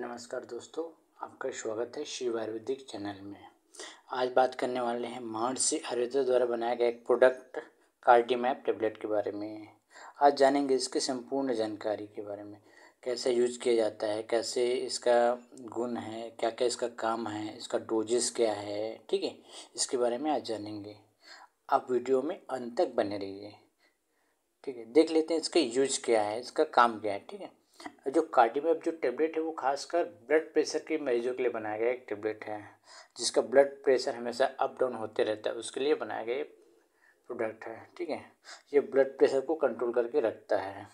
नमस्कार दोस्तों आपका स्वागत है शिव आयुर्वेदिक चैनल में आज बात करने वाले हैं महर्षि आयुर्वेद द्वारा बनाया गया एक प्रोडक्ट कार्डीमैप टेबलेट के बारे में आज जानेंगे इसके संपूर्ण जानकारी के बारे में कैसे यूज किया जाता है कैसे इसका गुण है क्या क्या इसका काम है इसका डोजेस क्या है ठीक है इसके बारे में आज जानेंगे आप वीडियो में अंत तक बने रहिए ठीक है देख लेते हैं इसका यूज क्या है इसका काम क्या है ठीक है जो कार्डिमेप जो टेबलेट है वो खासकर ब्लड प्रेशर के मरीजों के लिए बनाया गया एक टेबलेट है जिसका ब्लड प्रेशर हमेशा अप डाउन होते रहता है उसके लिए बनाया गया प्रोडक्ट है ठीक है ये ब्लड प्रेशर को कंट्रोल करके रखता है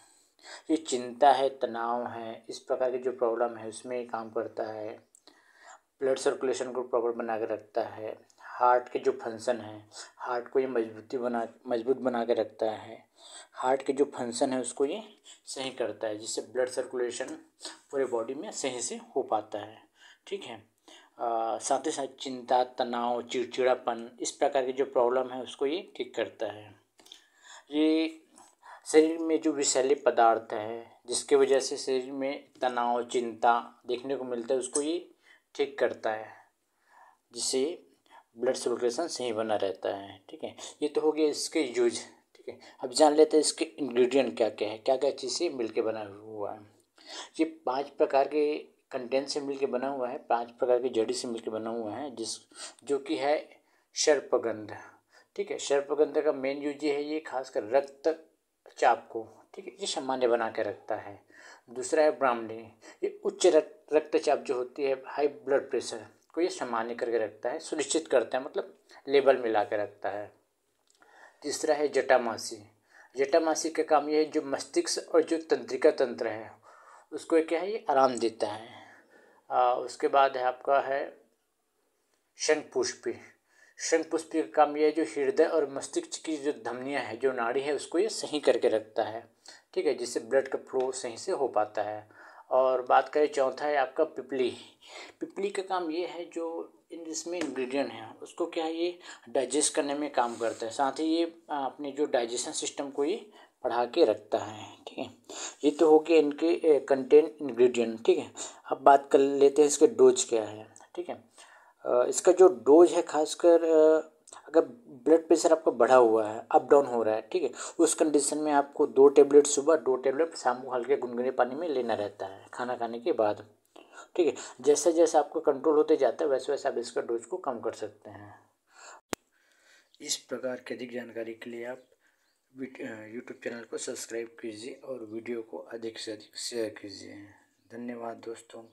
ये चिंता है तनाव है इस प्रकार की जो प्रॉब्लम है उसमें काम करता है ब्लड सर्कुलेशन को प्रॉपर बना के रखता है हार्ट के जो फंक्शन है हार्ट को ये मजबूती बना मजबूत बना के रखता है हार्ट के जो फंक्शन है उसको ये सही करता है जिससे ब्लड सर्कुलेशन पूरे बॉडी में सही से हो पाता है ठीक है साथ ही साथ चिंता तनाव चिड़चिड़ापन इस प्रकार की जो प्रॉब्लम है उसको ये ठीक करता है ये शरीर में जो विषैले पदार्थ है जिसके वजह से शरीर में तनाव चिंता देखने को मिलता है उसको ये ठीक करता है जिससे ब्लड सर्कुलेशन सही बना रहता है ठीक है ये तो हो गया इसके यूज ठीक है अब जान लेते हैं इसके इंग्रेडिएंट क्या क्या है क्या क्या चीज़ से मिलके बना हुआ है ये पांच प्रकार के कंटेंट से मिलके बना हुआ है पांच प्रकार की जड़ी से मिलके बना हुआ है जिस जो कि है शर्पगंध ठीक है शर्पगंध का मेन यूज ये है ये खासकर रक्त चाप को ठीक है ये सामान्य बना के रखता है दूसरा है ब्राह्मणी ये उच्च रक्त रक्तचाप जो होती है हाई ब्लड प्रेशर को ये सामान्य करके रखता है सुनिश्चित करता है मतलब लेबल मिला के रखता है तीसरा है जटामासी जटामासी का काम यह है जो मस्तिष्क और जो तंत्रिका तंत्र है उसको क्या है ये आराम देता है आ, उसके बाद है आपका है शंख पुष्पी शंख पुष्पी का काम यह है जो हृदय और मस्तिष्क की जो धमनियाँ हैं जो नाड़ी है उसको ये सही करके रखता है ठीक है जिससे ब्लड का फ्लो सही से हो पाता है और बात करें चौथा है आपका पिपली पिपली का काम ये है जो इन इसमें इंग्रेडिएंट है उसको क्या है ये डाइजेस्ट करने में काम करता है साथ ही ये अपने जो डाइजेशन सिस्टम को ये पढ़ा के रखता है ठीक है ये तो हो गया इनके कंटेंट इंग्रेडिएंट ठीक है अब बात कर लेते हैं इसके डोज क्या है ठीक है इसका जो डोज है खासकर अगर ब्लड प्रेशर आपका बढ़ा हुआ है अप डाउन हो रहा है ठीक है उस कंडीशन में आपको दो टेबलेट सुबह दो टेबलेट शाम को हल्के गुनगुने पानी में लेना रहता है खाना खाने के बाद ठीक है जैसे जैसे आपको कंट्रोल होते जाता है वैसे वैसे आप इसका डोज को कम कर सकते हैं इस प्रकार की अधिक जानकारी के लिए आप यूट्यूब चैनल को सब्सक्राइब कीजिए और वीडियो को अधिक से अधिक शेयर कीजिए धन्यवाद दोस्तों